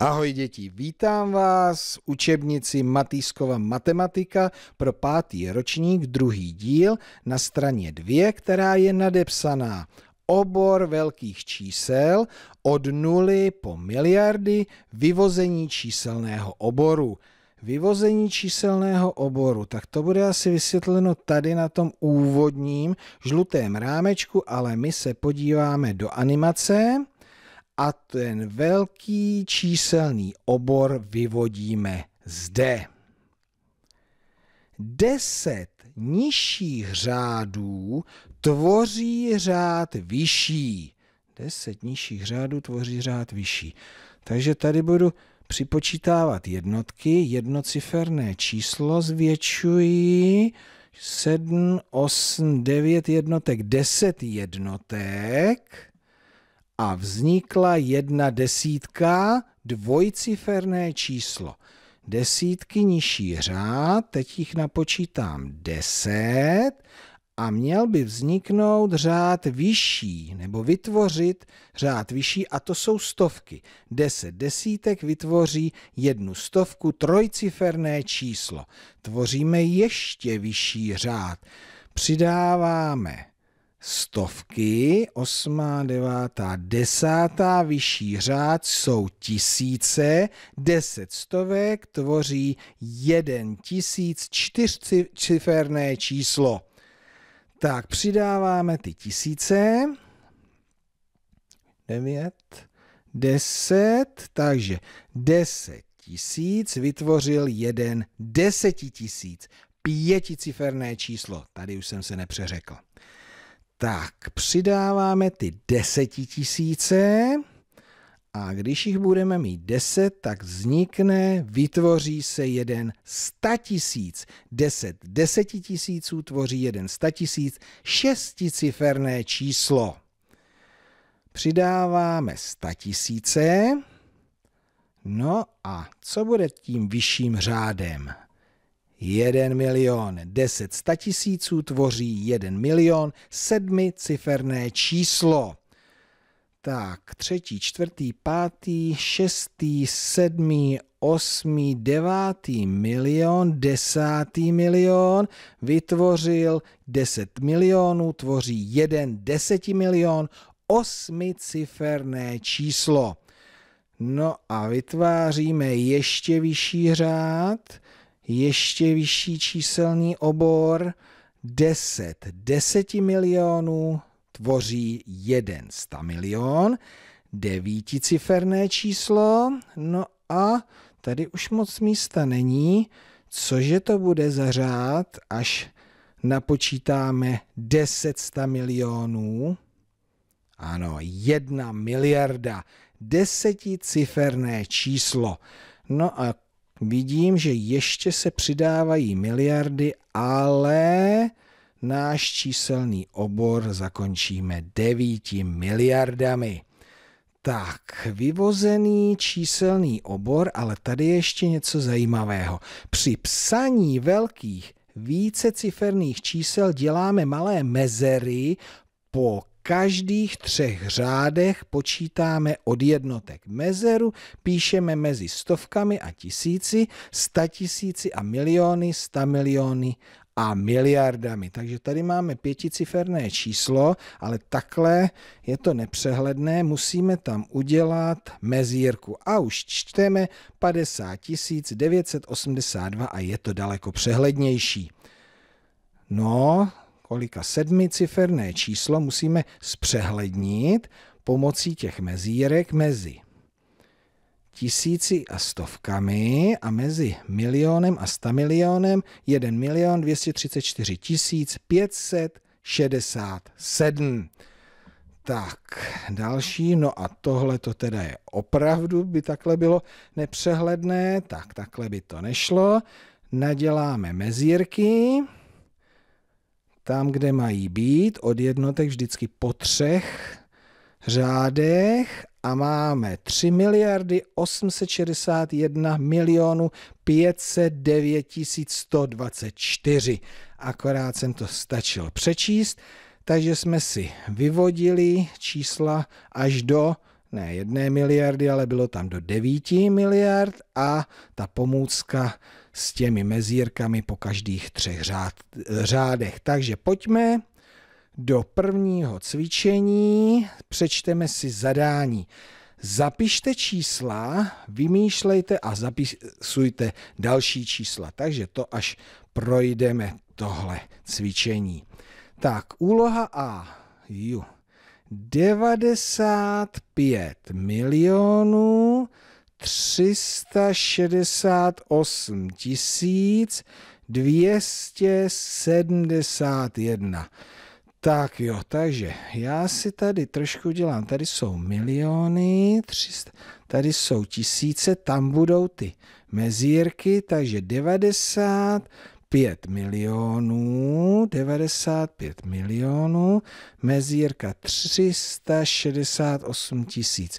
Ahoj děti, vítám vás v učebnici Matýskova matematika pro pátý ročník, druhý díl na straně dvě, která je nadepsaná obor velkých čísel od nuly po miliardy vyvození číselného oboru. Vyvození číselného oboru, tak to bude asi vysvětleno tady na tom úvodním žlutém rámečku, ale my se podíváme do animace a ten velký číselný obor vyvodíme zde. Deset nižších řádů tvoří řád vyšší. Deset nižších řádů tvoří řád vyšší. Takže tady budu připočítávat jednotky, jednociferné číslo zvětšuji 7, 8, 9 jednotek, 10 jednotek a vznikla jedna desítka, dvojciferné číslo. Desítky nižší řád, teď jich napočítám 10 a měl by vzniknout řád vyšší, nebo vytvořit řád vyšší, a to jsou stovky. Deset desítek vytvoří jednu stovku, trojciferné číslo. Tvoříme ještě vyšší řád. Přidáváme stovky, osmá, devátá, desátá, vyšší řád jsou tisíce, deset stovek tvoří jeden tisíc čtyřciferné číslo. Tak přidáváme ty tisíce, devět, deset, takže deset tisíc vytvořil jeden desetitisíc, pěticiferné číslo. Tady už jsem se nepřeřekl. Tak, přidáváme ty desetitisíce a když jich budeme mít deset, tak vznikne, vytvoří se jeden statisíc. Deset desetitisíců tvoří jeden statisíc, šesticiferné číslo. Přidáváme statisíce, no a co bude tím vyšším řádem? Jeden milion deset statisíců tvoří jeden milion sedmi ciferné číslo. Tak, třetí, čtvrtý, pátý, šestý, sedmý, osmý, devátý milion, desátý milion vytvořil deset milionů, tvoří jeden milion osmiciferné číslo. No a vytváříme ještě vyšší řád – ještě vyšší číselný obor 10 10 milionů tvoří 1 100 milion, devíticiferné číslo, no a tady už moc místa není, cože to bude za řád, až napočítáme 10 100 milionů? Ano, jedna miliarda, deseticiferné číslo. No a Vidím, že ještě se přidávají miliardy, ale náš číselný obor zakončíme 9 miliardami. Tak, vyvozený číselný obor, ale tady ještě něco zajímavého. Při psaní velkých víceciferných čísel děláme malé mezery po každých třech řádech počítáme od jednotek mezeru, píšeme mezi stovkami a tisíci, sta tisíci a miliony, sta miliony a miliardami. Takže tady máme pěticiferné číslo, ale takhle je to nepřehledné, musíme tam udělat mezírku. A už čteme 50 982 a je to daleko přehlednější. No, kolika sedmiciferné číslo musíme zpřehlednit pomocí těch mezírek mezi tisíci a stovkami a mezi milionem a stamilionem 1 milion 234 tisíc 567. Tak, další, no a tohle to teda je opravdu, by takhle bylo nepřehledné, tak takhle by to nešlo. Naděláme mezírky tam, kde mají být, od jednotek vždycky po třech řádech a máme 3 miliardy 861 milionů 509 124. Akorát jsem to stačil přečíst, takže jsme si vyvodili čísla až do ne jedné miliardy, ale bylo tam do 9 miliard a ta pomůcka s těmi mezírkami po každých třech řád, řádech. Takže pojďme do prvního cvičení, přečteme si zadání. Zapište čísla, vymýšlejte a zapisujte další čísla. Takže to až projdeme tohle cvičení. Tak, úloha A. Ju. 95 milionů 368 tisíc 271. Tak jo, takže já si tady trošku dělám, tady jsou miliony, 300, tady jsou tisíce, tam budou ty mezírky, takže 90. 5 milionů, 95 milionů, mezírka 368 tisíc.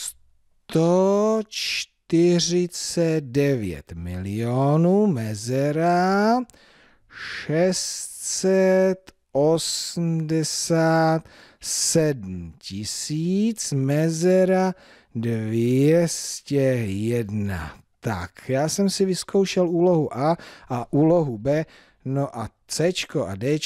149 milionů mezera 687 tisíc mezera 201. Tak, já jsem si vyzkoušel úlohu A a úlohu B. No a C a D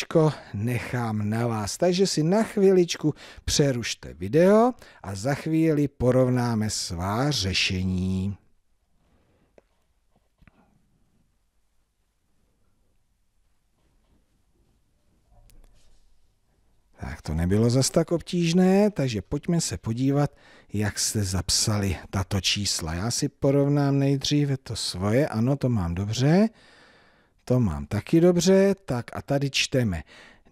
nechám na vás. Takže si na chviličku přerušte video a za chvíli porovnáme svá řešení. Tak to nebylo zas tak obtížné, takže pojďme se podívat, jak jste zapsali tato čísla. Já si porovnám nejdříve to svoje, ano, to mám dobře. To mám taky dobře, tak a tady čteme.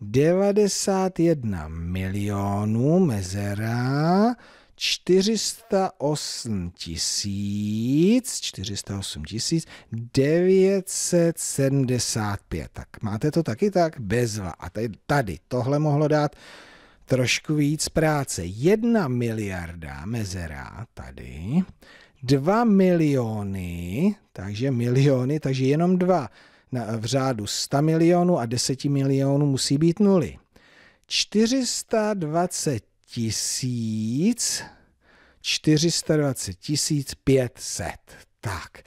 91 milionů mezera 408 tisíc, 408 tisíc, 975. Tak máte to taky tak? Bezva. A tady, tady tohle mohlo dát trošku víc práce. 1 miliarda mezera tady, 2 miliony, takže miliony, takže jenom dva na, v řádu 100 milionů a 10 milionů musí být nuly. 420 tisíc 420 tisíc 500. Tak,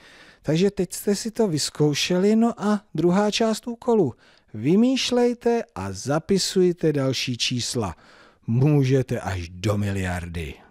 takže teď jste si to vyzkoušeli, no a druhá část úkolu. Vymýšlejte a zapisujte další čísla. Můžete až do miliardy.